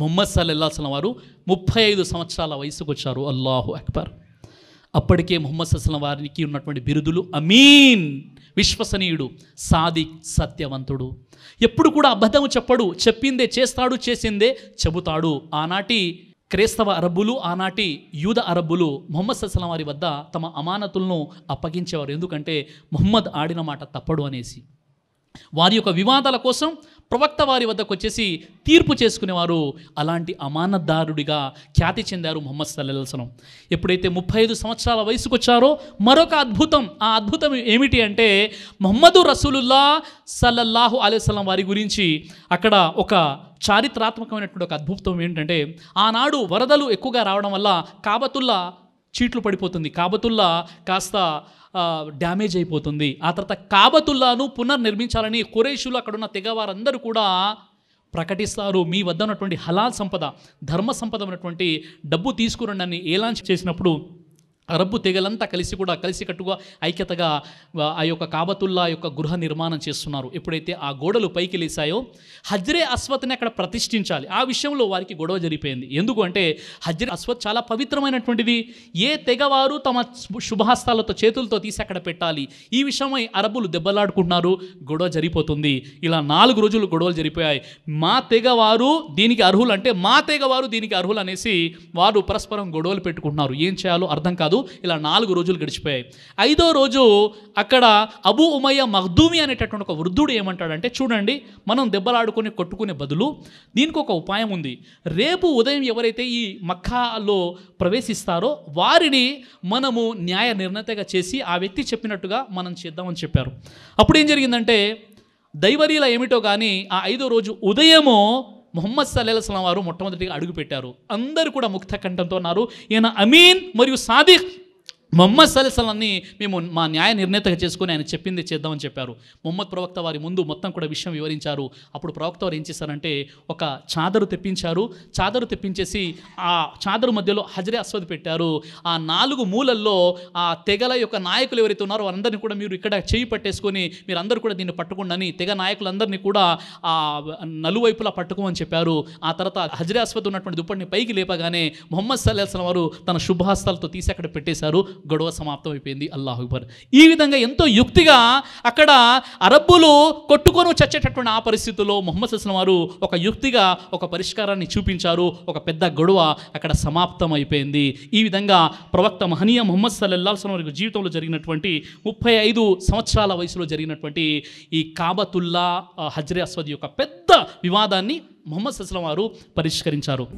ముహమ్మద్ సల్లెల్లాసిన వారు ముప్పై ఐదు సంవత్సరాల వయసుకు వచ్చారు అల్లాహు అక్బర్ అప్పటికే ముహమ్మద్ సల్లం వారికి ఉన్నటువంటి బిరుదులు అమీన్ విశ్వసనీయుడు సాది సత్యవంతుడు ఎప్పుడు కూడా అబద్ధం చెప్పడు చెప్పిందే చేస్తాడు చేసిందే చెబుతాడు ఆనాటి క్రైస్తవ అరబ్బులు ఆనాటి యూద అరబ్బులు మొహమ్మద్ సస్లం వారి వద్ద తమ అమానతులను అప్పగించేవారు ఎందుకంటే మొహమ్మద్ ఆడిన మాట తప్పడు అనేసి వారి యొక్క వివాదాల కోసం ప్రవక్త వారి వద్దకు వచ్చేసి తీర్పు చేసుకునేవారు అలాంటి అమానతదారుడిగా ఖ్యాతి చెందారు మొహమ్మద్ సల్లాహసలం ఎప్పుడైతే ముప్పై ఐదు సంవత్సరాల వయసుకు వచ్చారో మరొక అద్భుతం ఆ అద్భుతం ఏమిటి అంటే మొహమ్మదు రసూలుల్లా సల్లల్లాహు అలైస్లం వారి గురించి అక్కడ ఒక చారిత్రాత్మకమైనటువంటి ఒక అద్భుతం ఏంటంటే ఆనాడు వరదలు ఎక్కువగా రావడం వల్ల కాబతుల్లా చీట్లు పడిపోతుంది కాబతుల్లా కాస్త డ్యామేజ్ అయిపోతుంది ఆ తర్వాత కాబతుల్లాను పునర్నిర్మించాలని కురేషులు అక్కడున్న తెగవారందరూ కూడా ప్రకటిస్తారు మీ వద్ద ఉన్నటువంటి హలాల్ సంపద ధర్మ సంపద ఉన్నటువంటి డబ్బు తీసుకురండి అని ఏలాంచ్ చేసినప్పుడు అరబ్బు తెగలంతా కలిసి కూడా కలిసి కట్టుగా ఐక్యతగా ఆ యొక్క కాబతుల్లా యొక్క గృహ నిర్మాణం చేస్తున్నారు ఎప్పుడైతే ఆ గోడలు పైకి లేసాయో హజ్రే అశ్వత్ని అక్కడ ప్రతిష్ఠించాలి ఆ విషయంలో వారికి గొడవ జరిగిపోయింది ఎందుకు అంటే హజ్రే అశ్వత్ చాలా పవిత్రమైనటువంటిది ఏ తెగవారు తమ శుభహస్తాలతో చేతులతో తీసి అక్కడ పెట్టాలి ఈ విషయమై అరబ్బులు దెబ్బలాడుకుంటున్నారు గొడవ జరిగిపోతుంది ఇలా నాలుగు రోజులు గొడవలు జరిపోయాయి మా తెగవారు దీనికి అర్హులు అంటే మా తెగవారు దీనికి అర్హులు అనేసి వారు పరస్పరం గొడవలు పెట్టుకుంటున్నారు ఏం చేయాలో అర్థం కాదు కాదు ఇలా నాలుగు రోజులు గడిచిపోయాయి ఐదో రోజు అక్కడ అబూ ఉమయ్య మహ్దూమి అనేటటువంటి ఒక వృద్ధుడు ఏమంటాడంటే చూడండి మనం దెబ్బలాడుకొని కొట్టుకునే బదులు దీనికి ఒక ఉపాయం ఉంది రేపు ఉదయం ఎవరైతే ఈ మక్కాలో ప్రవేశిస్తారో వారిని మనము న్యాయ నిర్ణతగా చేసి ఆ వ్యక్తి చెప్పినట్టుగా మనం చేద్దామని చెప్పారు అప్పుడు ఏం జరిగిందంటే దైవరీల ఏమిటో కానీ ఆ ఐదో రోజు ఉదయము మొహమ్మద్ సల్లేహస్లాం వారు మొట్టమొదటిగా అడుగుపెట్టారు అందరూ కూడా ముక్త కంఠంతో ఉన్నారు ఈయన అమీన్ మరియు సాదిక్ మొహమ్మద్ సలాన్ని మేము మా న్యాయ నిర్ణేతగా చేసుకుని ఆయన చెప్పింది చేద్దామని చెప్పారు మొహమ్మద్ ప్రవక్త వారి ముందు మొత్తం కూడా విషయం వివరించారు అప్పుడు ప్రవక్త వారు ఏం చేశారంటే ఒక చాదరు తెప్పించారు చాదరు తెప్పించేసి ఆ చాదరు మధ్యలో హజరే అస్వద్ పెట్టారు ఆ నాలుగు మూలల్లో ఆ తెగల యొక్క నాయకులు ఎవరైతే ఉన్నారో వారందరినీ కూడా మీరు ఇక్కడ చేయి పట్టేసుకొని మీరు అందరూ కూడా దీన్ని పట్టుకుండని తెగ నాయకులందరినీ కూడా ఆ నలువైపులా పట్టుకోమని చెప్పారు ఆ తర్వాత హజరే అస్వద్ ఉన్నటువంటి దుప్పటిని పైకి లేపగానే మొహమ్మద్ సల్లాహ్ వారు తన శుభహస్తాలతో తీసి అక్కడ పెట్టేశారు గొడవ సమాప్తం అయిపోయింది అల్లాహ్ అక్బర్ ఈ విధంగా ఎంతో యుక్తిగా అక్కడ అరబ్బులు కొట్టుకొని చచ్చేటటువంటి ఆ పరిస్థితుల్లో మొహమ్మద్ అస్లం వారు ఒక యుక్తిగా ఒక పరిష్కారాన్ని చూపించారు ఒక పెద్ద గొడవ అక్కడ సమాప్తం అయిపోయింది ఈ విధంగా ప్రవక్త మహనీయ మొహమ్మద్ సల్లల్లాహం వారికి జీవితంలో జరిగినటువంటి ముప్పై ఐదు సంవత్సరాల వయసులో జరిగినటువంటి ఈ కాబతుల్లా హజ్రే అస్వద్ యొక్క పెద్ద వివాదాన్ని మొహమ్మద్ అస్లం వారు పరిష్కరించారు